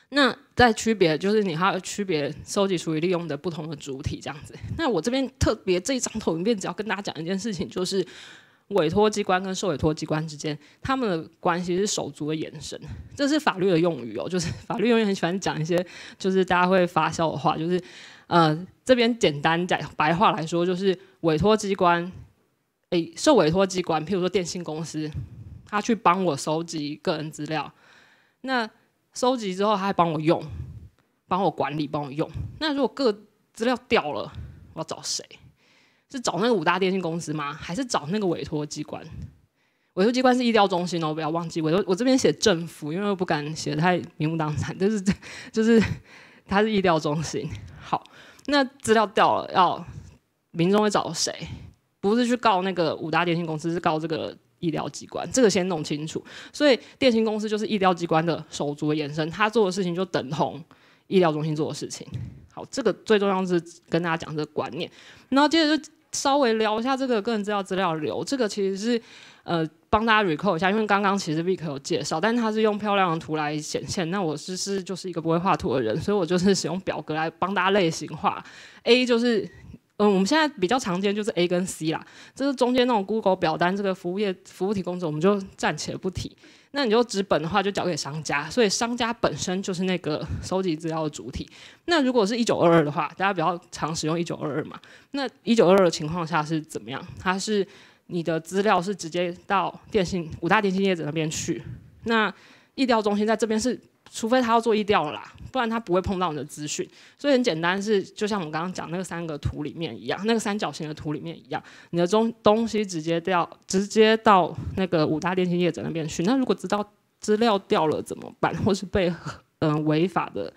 那在区别就是你还要区别收集、处理、利用的不同的主体这样子。那我这边特别这一张投影片，只要跟大家讲一件事情，就是。委托机关跟受委托机关之间，他们的关系是手足的延伸，这是法律的用语哦。就是法律用语很喜欢讲一些，就是大家会发笑的话，就是，呃，这边简单讲白话来说，就是委托机关，诶，受委托机关，譬如说电信公司，他去帮我收集个人资料，那收集之后，他还帮我用，帮我管理，帮我用。那如果个资料掉了，我要找谁？是找那个五大电信公司吗？还是找那个委托机关？委托机关是医疗中心哦，不要忘记。我都我这边写政府，因为我不敢写太明目张胆，就是就是，它是医疗中心。好，那资料掉了，要民众会找谁？不是去告那个五大电信公司，是告这个医疗机关。这个先弄清楚。所以电信公司就是医疗机关的手足的延伸，他做的事情就等同医疗中心做的事情。好，这个最重要是跟大家讲这个观念。然后接着就。稍微聊一下这个个人资料资料流，这个其实是呃帮大家 recall 一下，因为刚刚其实 Vick 有介绍，但他是用漂亮的图来显现，那我是是就是一个不会画图的人，所以我就是使用表格来帮大家类型化。A 就是嗯我们现在比较常见就是 A 跟 C 啦，这是中间那种 Google 表单这个服务业服务提供者，我们就暂且不提。那你就纸本的话，就交给商家，所以商家本身就是那个收集资料的主体。那如果是一九二二的话，大家比较常使用一九二二嘛。那一九二二的情况下是怎么样？它是你的资料是直接到电信五大电信业者那边去，那易调中心在这边是。除非他要做易调了啦，不然他不会碰到你的资讯。所以很简单，是就像我们刚刚讲那个三个图里面一样，那个三角形的图里面一样，你的中东西直接掉，直接到那个五大电信业者那边去。那如果知道资料掉了怎么办，或是被嗯违法的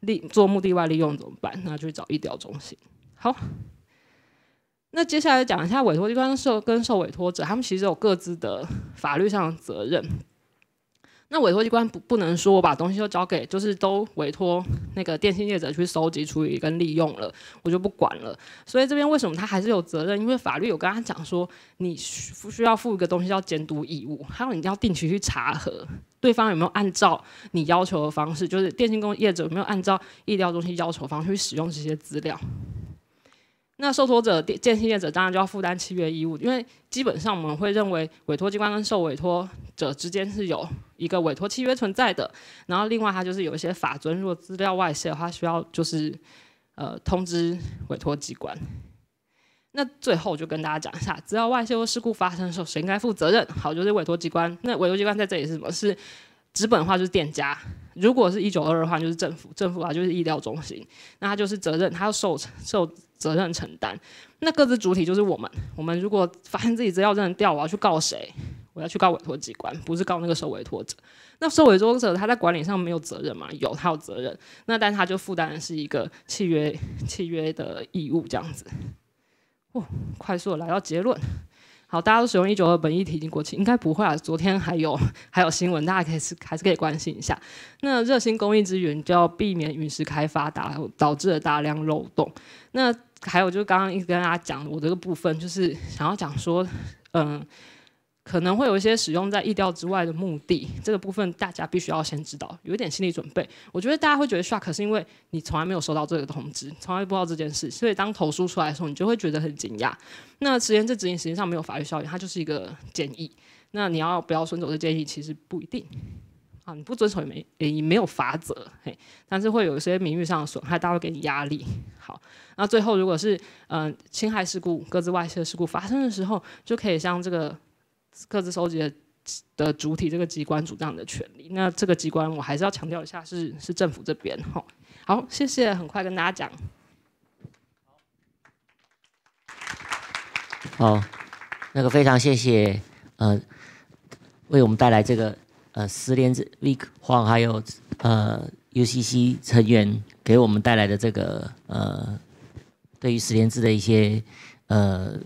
利做目的外利用怎么办？那就去找易调中心。好，那接下来讲一下委托机关受跟受委托者，他们其实有各自的法律上的责任。那委托机关不不能说我把东西都交给，就是都委托那个电信业者去收集、处理跟利用了，我就不管了。所以这边为什么他还是有责任？因为法律有跟他讲说，你需需要负一个东西叫监督义务，还有你要定期去查核对方有没有按照你要求的方式，就是电信工业者有没有按照医疗中心要求方式去使用这些资料。那受托者电电信业者当然就要负担契约义务，因为基本上我们会认为委托机关跟受委托者之间是有。一个委托契约存在的，然后另外它就是有一些法遵，如果资料外泄的话，需要就是呃通知委托机关。那最后就跟大家讲一下，只要外泄或事故发生的时候，谁该负责任？好，就是委托机关。那委托机关在这里是什么？是资本话就是店家，如果是一九二二的话就是政府，政府话就是医疗中心，那他就是责任，他要受受责任承担。那各自主体就是我们，我们如果发现自己资料真的掉，我要去告谁？我要去告委托机关，不是告那个受委托者。那受委托者他在管理上没有责任嘛？有，他有责任。那但他就负担的是一个契约契约的义务这样子。哦，快速的来到结论。好，大家都使用一九二本一体已经过期，应该不会啊。昨天还有还有新闻，大家可以是还是可以关心一下。那热心公益资源就要避免陨石开发导导致的大量漏洞。那还有就是刚刚一直跟大家讲我这个部分，就是想要讲说，嗯。可能会有一些使用在意料之外的目的，这个部分大家必须要先知道，有一点心理准备。我觉得大家会觉得 shock，是因为你从来没有收到这个通知，从来不知道这件事，所以当投诉出来的时候，你就会觉得很惊讶。那实验室指引实际上没有法律效应，它就是一个建议。那你要不要遵守这建议，其实不一定啊。你不遵守也没也没有法则，嘿，但是会有一些名誉上的损害，大家会给你压力。好，那最后如果是嗯侵害事故、各自外泄事故发生的时候，就可以向这个。各自收集的的主体，这个机关主张的权利。那这个机关，我还是要强调一下，是是政府这边。哈。好，谢谢，很快跟大家讲。好，那个非常谢谢，呃，为我们带来这个呃十连字 Week 黄，还有呃 UCC 成员给我们带来的这个呃，对于十连制的一些呃。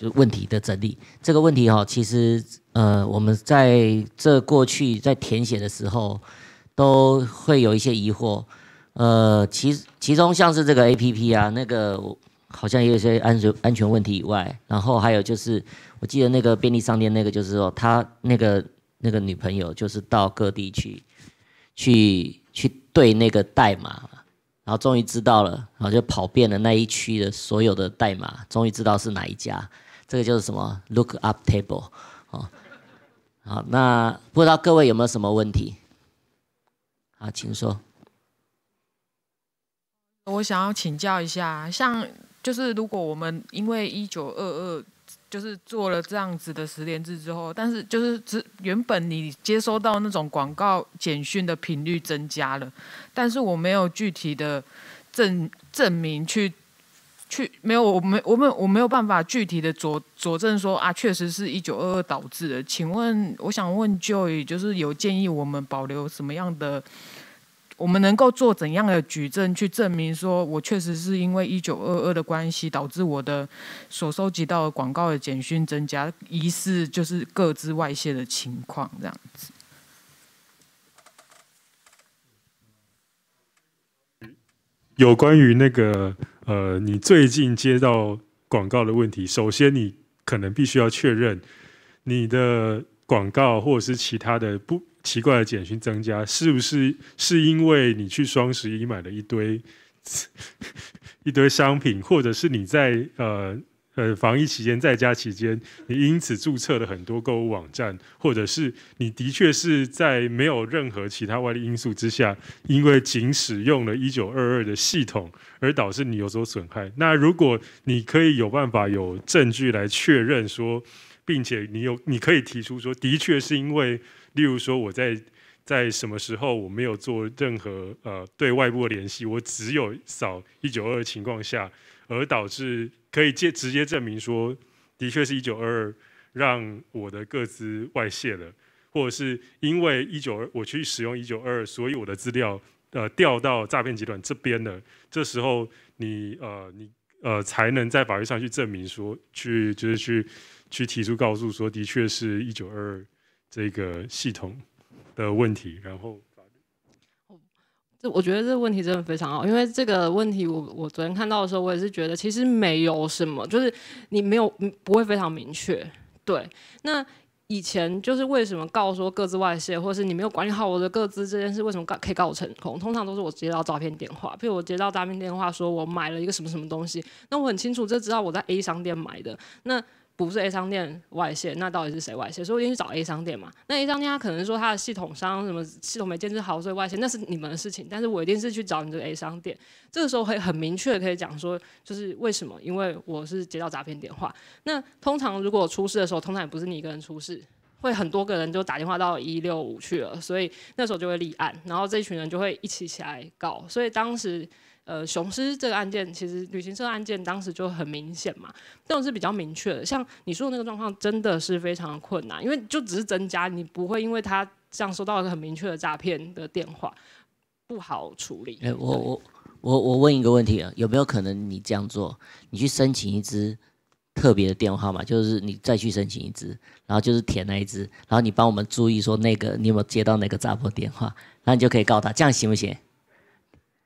就问题的整理，这个问题哈，其实呃，我们在这过去在填写的时候，都会有一些疑惑，呃，其其中像是这个 A P P 啊，那个好像也有一些安全安全问题以外，然后还有就是，我记得那个便利商店那个就是说，他那个那个女朋友就是到各地去去去对那个代码，然后终于知道了，然后就跑遍了那一区的所有的代码，终于知道是哪一家。这个就是什么？Look up table，哦，好，那不知道各位有没有什么问题？啊，请说。我想要请教一下，像就是如果我们因为一九二二就是做了这样子的十连制之后，但是就是只原本你接收到那种广告简讯的频率增加了，但是我没有具体的证证明去。去没有，我没，我们我没有办法具体的佐佐证说啊，确实是一九二二导致的。请问，我想问 j o y 就是有建议我们保留什么样的，我们能够做怎样的举证去证明说我确实是因为一九二二的关系导致我的所收集到的广告的简讯增加，疑似就是各自外泄的情况这样子。有关于那个。呃，你最近接到广告的问题，首先你可能必须要确认你的广告或者是其他的不奇怪的简讯增加，是不是是因为你去双十一买了一堆 一堆商品，或者是你在呃呃防疫期间在家期间，你因此注册了很多购物网站，或者是你的确是在没有任何其他外力因素之下，因为仅使用了1922的系统。而导致你有所损害。那如果你可以有办法有证据来确认说，并且你有你可以提出说，的确是因为，例如说我在在什么时候我没有做任何呃对外部的联系，我只有扫一九二的情况下，而导致可以接直接证明说，的确是一九二二让我的个资外泄了，或者是因为一九二我去使用一九二二，所以我的资料。呃，调到诈骗集团这边了。这时候你呃你呃才能在法律上去证明说，去就是去去提出告诉说，的确是一九二二这个系统的问题。然后，这我觉得这个问题真的非常好，因为这个问题我我昨天看到的时候，我也是觉得其实没有什么，就是你没有不会非常明确对那。以前就是为什么告说各自外泄，或者是你没有管理好我的各自这件事，为什么告可以告成功？通常都是我接到诈骗电话，譬如我接到诈骗电话，说我买了一个什么什么东西，那我很清楚这知道我在 A 商店买的那。不是 A 商店外泄，那到底是谁外泄？所以我一定去找 A 商店嘛。那 A 商店他可能说他的系统商什么系统没建制好，所以外泄，那是你们的事情。但是我一定是去找你这个 A 商店。这个时候会很明确可以讲说，就是为什么？因为我是接到诈骗电话。那通常如果出事的时候，通常也不是你一个人出事，会很多个人就打电话到一六五去了，所以那时候就会立案，然后这一群人就会一起起来告。所以当时。呃，雄狮这个案件，其实旅行社案件当时就很明显嘛，那种是比较明确的。像你说的那个状况，真的是非常困难，因为就只是增加，你不会因为他这样收到一个很明确的诈骗的电话，不好处理。哎，我我我我问一个问题啊，有没有可能你这样做，你去申请一支特别的电话号码，就是你再去申请一支，然后就是填那一支，然后你帮我们注意说那个你有没有接到那个诈骗电话，那你就可以告他，这样行不行？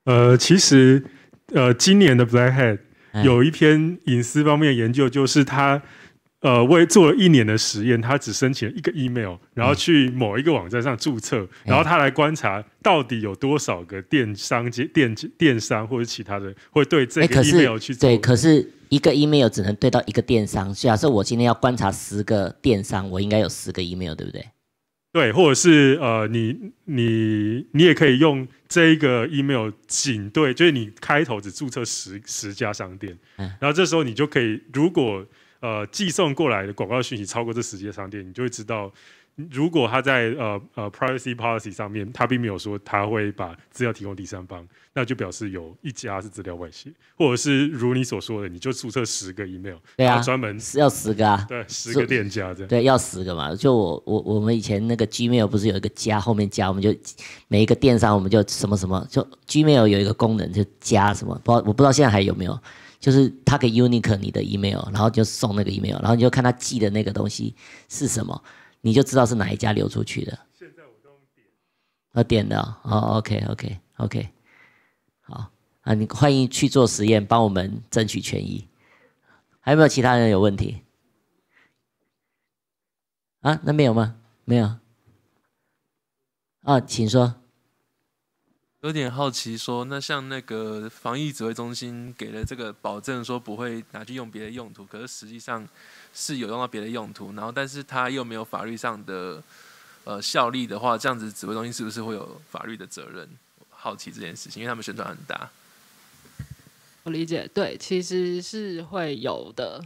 呃，其实，呃，今年的 Black Hat 有一篇隐私方面的研究，就是他，呃，为做了一年的实验，他只申请了一个 email，然后去某一个网站上注册，然后他来观察到底有多少个电商、电电商或者其他的会对这个 email 去对，可是一个 email 只能对到一个电商。假设我今天要观察十个电商，我应该有十个 email，对不对？对，或者是呃，你你你也可以用这一个 email 仅对，就是你开头只注册十十家商店，然后这时候你就可以，如果呃寄送过来的广告讯息超过这十家商店，你就会知道。如果他在呃呃 privacy policy 上面，他并没有说他会把资料提供第三方，那就表示有一家是资料外泄，或者是如你所说的，你就注册十个 email，对啊，专门是要十个啊，对，十个店家这样，对，要十个嘛？就我我我们以前那个 Gmail 不是有一个加后面加，我们就每一个电商我们就什么什么就 Gmail 有一个功能就加什么，不我不知道现在还有没有，就是他给 unique 你的 email，然后就送那个 email，然后你就看他寄的那个东西是什么。你就知道是哪一家流出去的。现在我都点。我点的哦，OK，OK，OK。好啊，你欢迎去做实验，帮我们争取权益。还有没有其他人有问题？啊，那边有吗？没有。啊，请说。有点好奇，说那像那个防疫指挥中心给了这个保证，说不会拿去用别的用途，可是实际上是有用到别的用途，然后但是他又没有法律上的呃效力的话，这样子指挥中心是不是会有法律的责任？好奇这件事情，因为他们宣传很大。我理解，对，其实是会有的。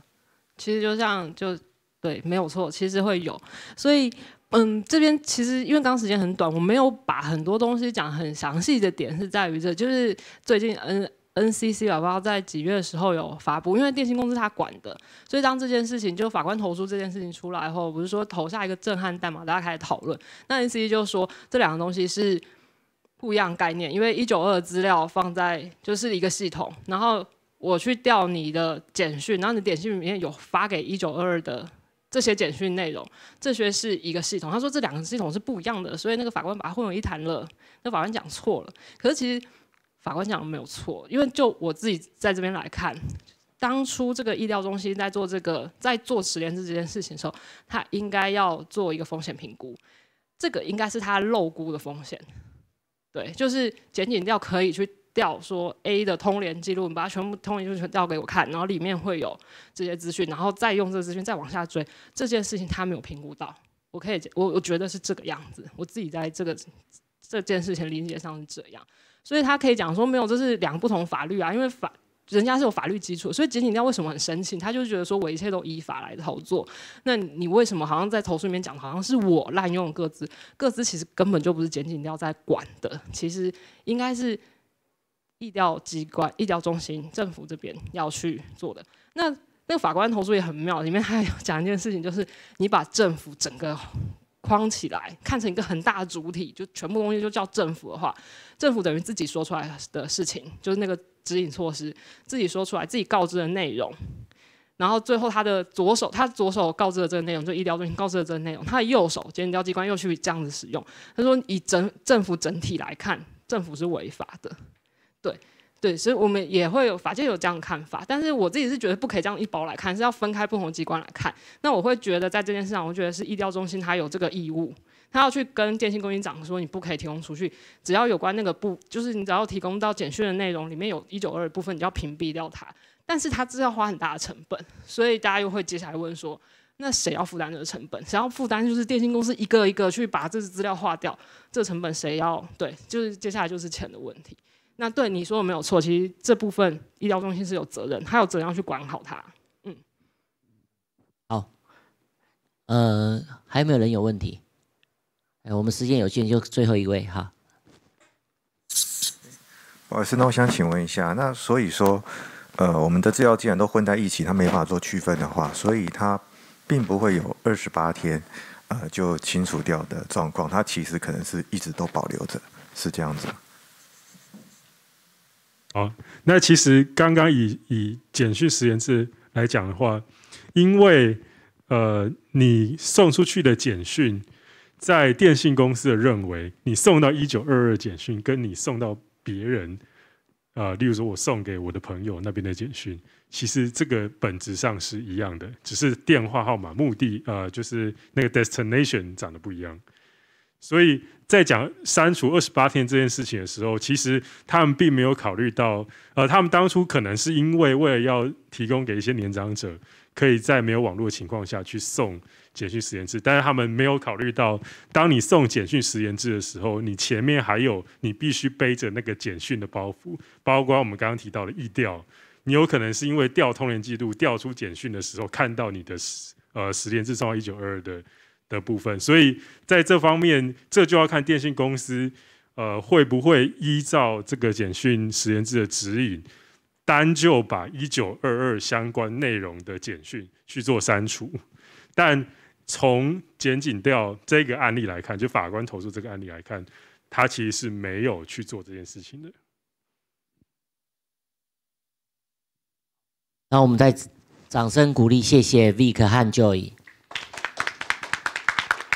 其实就像就对，没有错，其实会有，所以。嗯，这边其实因为刚刚时间很短，我没有把很多东西讲很详细的点是在于，这就是最近 N NCC 宝宝在几月的时候有发布，因为电信公司他管的，所以当这件事情就法官投诉这件事情出来后，不是说投下一个震撼弹嘛，大家开始讨论，那 NCC 就说这两个东西是不一样概念，因为一九二资料放在就是一个系统，然后我去调你的简讯，然后你简讯里面有发给一九二二的。这些简讯内容，这些是一个系统。他说这两个系统是不一样的，所以那个法官把它混为一谈了。那法官讲错了，可是其实法官讲没有错，因为就我自己在这边来看，当初这个医疗中心在做这个在做十连制这件事情的时候，他应该要做一个风险评估，这个应该是他漏估的风险。对，就是检警要可以去。调说 A 的通联记录，你把它全部通联记录全调给我看，然后里面会有这些资讯，然后再用这个资讯再往下追。这件事情他没有评估到，我可以我我觉得是这个样子，我自己在这个这件事情理解上是这样，所以他可以讲说没有，这是两个不同法律啊，因为法人家是有法律基础，所以简景调为什么很生气？他就觉得说我一切都依法来操作，那你为什么好像在投诉里面讲好像是我滥用各自，各自其实根本就不是简景调在管的，其实应该是。医疗机关、医疗中心、政府这边要去做的那那个法官投诉也很妙，里面还有讲一件事情，就是你把政府整个框起来，看成一个很大的主体，就全部东西就叫政府的话，政府等于自己说出来的事情，就是那个指引措施自己说出来、自己告知的内容，然后最后他的左手，他左手告知了这个内容，就医疗中心告知了这个内容，他的右手，检调机关又去这样子使用，他说以整政府整体来看，政府是违法的。对，对，所以我们也会有法界有这样的看法，但是我自己是觉得不可以这样一包来看，是要分开不同机关来看。那我会觉得在这件事上，我觉得是医疗中心它有这个义务，它要去跟电信公司讲说你不可以提供出去，只要有关那个部，就是你只要提供到简讯的内容里面有“一九二”部分，你就要屏蔽掉它。但是它是要花很大的成本，所以大家又会接下来问说，那谁要负担这个成本？谁要负担？就是电信公司一个一个去把这些资料划掉，这个成本谁要？对，就是接下来就是钱的问题。那对你说的没有错，其实这部分医疗中心是有责任，他要怎样去管好他？嗯，好，呃，还有没有人有问题？哎，我们时间有限，就最后一位哈。意思，那我想请问一下，那所以说，呃，我们的治疗既然都混在一起，它没办法做区分的话，所以它并不会有二十八天，呃，就清除掉的状况，它其实可能是一直都保留着，是这样子。好，那其实刚刚以以简讯实验室来讲的话，因为呃，你送出去的简讯，在电信公司的认为，你送到一九二二简讯，跟你送到别人，啊，例如说我送给我的朋友那边的简讯，其实这个本质上是一样的，只是电话号码目的，呃，就是那个 destination 长得不一样。所以在讲删除二十八天这件事情的时候，其实他们并没有考虑到，呃，他们当初可能是因为为了要提供给一些年长者，可以在没有网络的情况下去送简讯实验室。但是他们没有考虑到，当你送简讯实验室的时候，你前面还有你必须背着那个简讯的包袱，包括我们刚刚提到的预调，你有可能是因为调通联记录调出简讯的时候，看到你的十呃十连制超一九二二的。的部分，所以在这方面，这就要看电信公司，呃，会不会依照这个简讯实验制的指引，单就把一九二二相关内容的简讯去做删除。但从检警调这个案例来看，就法官投诉这个案例来看，他其实是没有去做这件事情的。那我们再掌声鼓励，谢谢 Vick 和 Joy。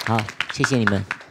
好，谢谢你们。